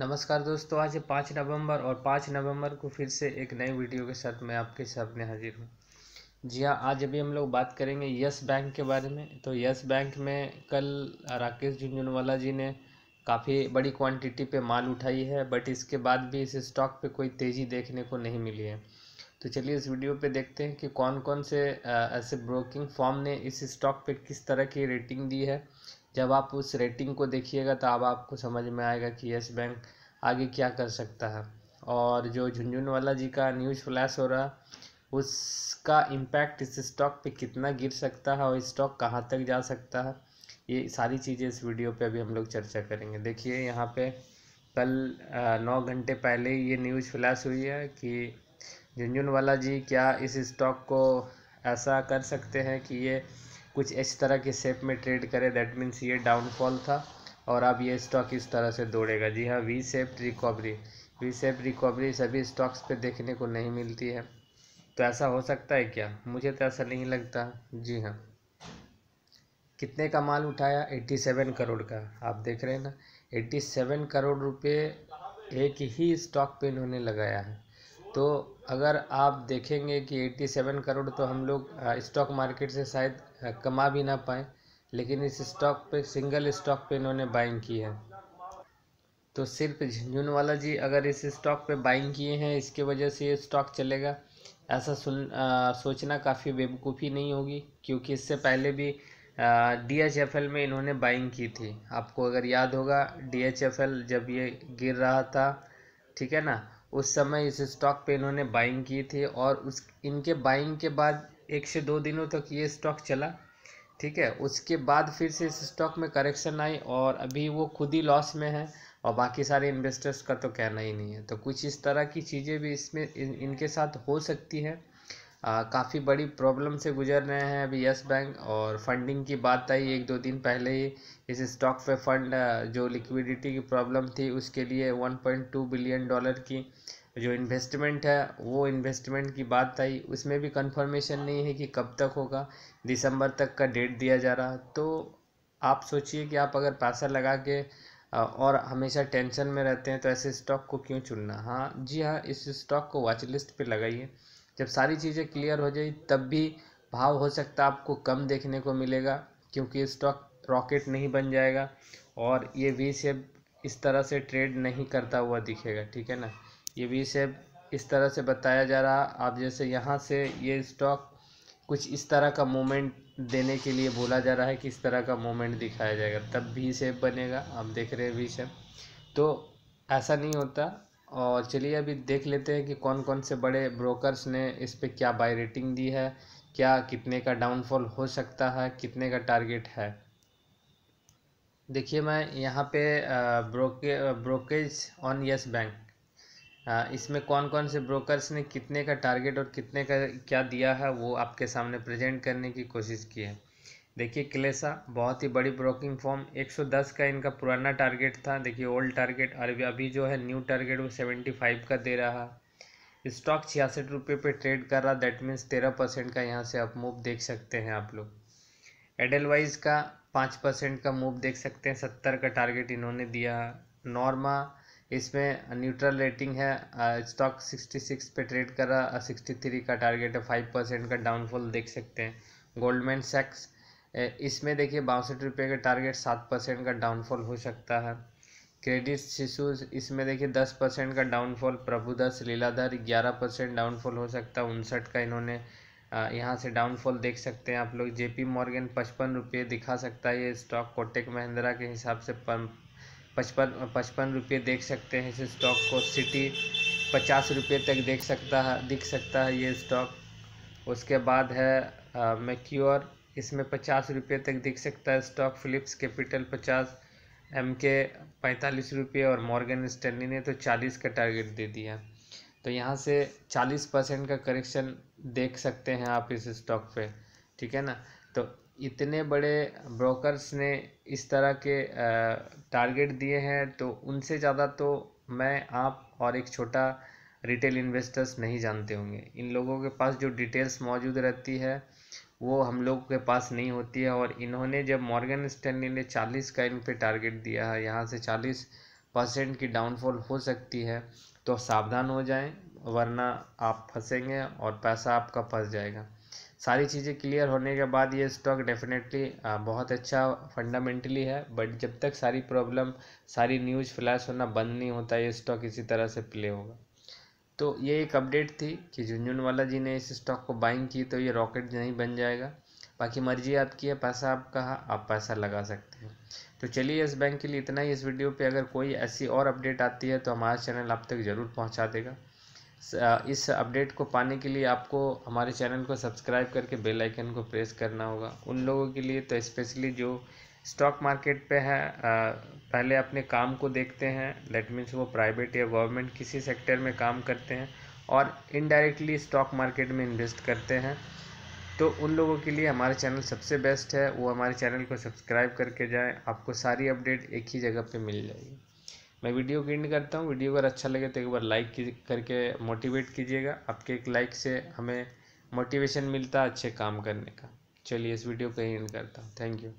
नमस्कार दोस्तों आज है पाँच नवंबर और पाँच नवंबर को फिर से एक नई वीडियो के साथ मैं आपके सामने हाजिर हूँ जी हाँ आज अभी हम लोग बात करेंगे यस बैंक के बारे में तो यस बैंक में कल राकेश झुंझुनवाला जी ने काफ़ी बड़ी क्वांटिटी पे माल उठाई है बट इसके बाद भी इस स्टॉक पे कोई तेज़ी देखने को नहीं मिली है तो चलिए इस वीडियो पे देखते हैं कि कौन कौन से ऐसे ब्रोकिंग फॉर्म ने इस स्टॉक पे किस तरह की रेटिंग दी है जब आप उस रेटिंग को देखिएगा तो अब आपको समझ में आएगा कि येस बैंक आगे क्या कर सकता है और जो झुंझुनवाला जी का न्यूज़ फ्लैश हो रहा उसका इम्पैक्ट इस स्टॉक पे कितना गिर सकता है और स्टॉक कहाँ तक जा सकता है ये सारी चीज़ें इस वीडियो पे अभी हम लोग चर्चा करेंगे देखिए यहाँ पे कल नौ घंटे पहले ये न्यूज़ फ्लैश हुई है कि झुंझुनवाला जी क्या इस स्टॉक को ऐसा कर सकते हैं कि ये कुछ इस तरह के शेप में ट्रेड करे दैट मीन्स ये डाउनफॉल था और अब ये स्टॉक इस तरह से दौड़ेगा जी हाँ V shape recovery V shape recovery सभी स्टॉक्स पे देखने को नहीं मिलती है तो ऐसा हो सकता है क्या मुझे तो ऐसा नहीं लगता जी हाँ कितने का माल उठाया एट्टी सेवन करोड़ का आप देख रहे हैं ना एट्टी सेवन करोड़ रुपए एक ही स्टॉक पे इन्होंने लगाया है तो अगर आप देखेंगे कि 87 करोड़ तो हम लोग स्टॉक मार्केट से शायद कमा भी ना पाए लेकिन इस स्टॉक पे सिंगल स्टॉक पे इन्होंने बाइंग की है तो सिर्फ झुंझुनवाला जी अगर इस स्टॉक पे बाइंग किए हैं इसके वजह से ये स्टॉक चलेगा ऐसा सुन आ, सोचना काफ़ी बेवकूफ़ी नहीं होगी क्योंकि इससे पहले भी डी एच एफ एल में इन्होंने बाइंग की थी आपको अगर याद होगा डी एच एफ एल जब ये गिर रहा था ठीक है ना उस समय इस स्टॉक पे इन्होंने बाइंग की थी और उस इनके बाइंग के बाद एक से दो दिनों तक ये स्टॉक चला ठीक है उसके बाद फिर से इस स्टॉक में करेक्शन आई और अभी वो खुद ही लॉस में है और बाकी सारे इन्वेस्टर्स का तो कहना ही नहीं है तो कुछ इस तरह की चीज़ें भी इसमें इन, इनके साथ हो सकती हैं काफ़ी बड़ी प्रॉब्लम से गुजर रहे हैं अभी यस बैंक और फंडिंग की बात आई एक दो दिन पहले ही इस स्टॉक पे फंड जो लिक्विडिटी की प्रॉब्लम थी उसके लिए one point two billion dollar की जो इन्वेस्टमेंट है वो इन्वेस्टमेंट की बात आई उसमें भी कंफर्मेशन नहीं है कि कब तक होगा दिसंबर तक का डेट दिया जा रहा तो आप सोचिए कि आप अगर पैसा लगा के और हमेशा टेंशन में रहते हैं तो ऐसे स्टॉक को क्यों चुनना हाँ जी हाँ इस स्टॉक को वॉच लिस्ट पर लगाइए जब सारी चीज़ें क्लियर हो जाए तब भी भाव हो सकता है आपको कम देखने को मिलेगा क्योंकि स्टॉक रॉकेट नहीं बन जाएगा और ये वी सेब इस तरह से ट्रेड नहीं करता हुआ दिखेगा ठीक है ना ये वी सेब इस तरह से बताया जा रहा आप जैसे यहाँ से ये स्टॉक कुछ इस तरह का मोमेंट देने के लिए बोला जा रहा है कि इस तरह का मोमेंट दिखाया जाएगा तब वी सेब बनेगा आप देख रहे हैं वी सेब तो ऐसा नहीं होता और चलिए अभी देख लेते हैं कि कौन कौन से बड़े ब्रोकर्स ने इस पर क्या बाय रेटिंग दी है क्या कितने का डाउनफॉल हो सकता है कितने का टारगेट है देखिए मैं यहाँ पे broke brokerage on yes bank इसमें कौन कौन से ब्रोकर्स ने कितने का टारगेट और कितने का क्या दिया है वो आपके सामने प्रेजेंट करने की कोशिश की है देखिए क्लेसा बहुत ही बड़ी ब्रोकिंग फॉर्म 110 का इनका पुराना टारगेट था देखिए ओल्ड टारगेट और अभी जो है न्यू टारगेट वो 75 का दे रहा स्टॉक छियासठ रुपये पे ट्रेड कर रहा दैट मीन्स तेरह परसेंट का यहाँ से आप मूव देख सकते हैं आप लोग एडलवाइज का पाँच परसेंट का मूव देख सकते हैं सत्तर का टारगेट इन्होंने दिया नॉर्मा इसमें न्यूट्रल रेटिंग है स्टॉक सिक्सटी सिक्स पे ट्रेड कर रहा सिक्सटी थ्री का टारगेट है फाइव परसेंट का डाउनफॉल देख सकते हैं गोल्डमैन सेक्स इसमें देखिए बासठ रुपये का टारगेट सात परसेंट का डाउनफॉल हो सकता है क्रेडिट शिशु इसमें देखिए दस परसेंट का डाउनफॉल प्रभुदास लीलाधर ग्यारह परसेंट डाउनफॉल हो सकता है उनसठ का इन्होंने यहाँ से डाउनफॉल देख सकते हैं आप लोग जेपी मॉर्गन पचपन रुपये दिखा सकता है ये स्टॉक कोटेक महिंद्रा के हिसाब से पचपन पचपन रुपये देख सकते हैं इस स्टॉक को सिटी पचास रुपये तक देख सकता है दिख सकता है ये स्टॉक उसके बाद है मेक्योर इसमें पचास रुपये तक दिख सकता है स्टॉक फिलिप्स कैपिटल पचास एम के पैंतालीस रुपये और मॉर्गन स्टैंडी ने तो चालीस का टारगेट दे दिया तो यहाँ से चालीस परसेंट का करेक्शन देख सकते हैं आप इस स्टॉक पे ठीक है ना तो इतने बड़े ब्रोकर्स ने इस तरह के टारगेट दिए हैं तो उनसे ज़्यादा तो मैं आप और एक छोटा रिटेल इन्वेस्टर्स नहीं जानते होंगे इन लोगों के पास जो डिटेल्स मौजूद रहती है वो हम लोग के पास नहीं होती है और इन्होंने जब मॉर्गन स्टैंडली ने 40 का इन पे टारगेट दिया है यहाँ से 40 परसेंट की डाउनफॉल हो सकती है तो सावधान हो जाएं वरना आप फंसेंगे और पैसा आपका फंस जाएगा सारी चीज़ें क्लियर होने के बाद ये स्टॉक डेफिनेटली बहुत अच्छा फंडामेंटली है बट जब तक सारी प्रॉब्लम सारी न्यूज़ फ्लैश होना बंद नहीं होता ये स्टॉक इसी तरह से प्ले होगा तो ये एक अपडेट थी कि झुंझुनवाला जी ने इस स्टॉक को बाइंग की तो ये रॉकेट नहीं बन जाएगा बाकी मर्जी आपकी है पैसा आपका है आप पैसा लगा सकते हैं तो चलिए इस बैंक के लिए इतना ही इस वीडियो पे अगर कोई ऐसी और अपडेट आती है तो हमारा चैनल आप तक ज़रूर पहुंचा देगा इस अपडेट को पाने के लिए आपको हमारे चैनल को सब्सक्राइब करके बेल आइकन को प्रेस करना होगा उन लोगों के लिए तो स्पेशली जो स्टॉक मार्केट पे है पहले अपने काम को देखते हैं लेट मीन्स वो प्राइवेट या गवर्नमेंट किसी सेक्टर में काम करते हैं और इनडायरेक्टली स्टॉक मार्केट में इन्वेस्ट करते हैं तो उन लोगों के लिए हमारा चैनल सबसे बेस्ट है वो हमारे चैनल को सब्सक्राइब करके जाएं आपको सारी अपडेट एक ही जगह पे मिल जाएगी मैं वीडियो की एंड करता हूँ वीडियो अगर अच्छा लगे तो एक बार लाइक करके मोटिवेट कीजिएगा आपके एक लाइक से हमें मोटिवेशन मिलता है अच्छे काम करने का चलिए इस वीडियो को ही एंड करता हूँ थैंक यू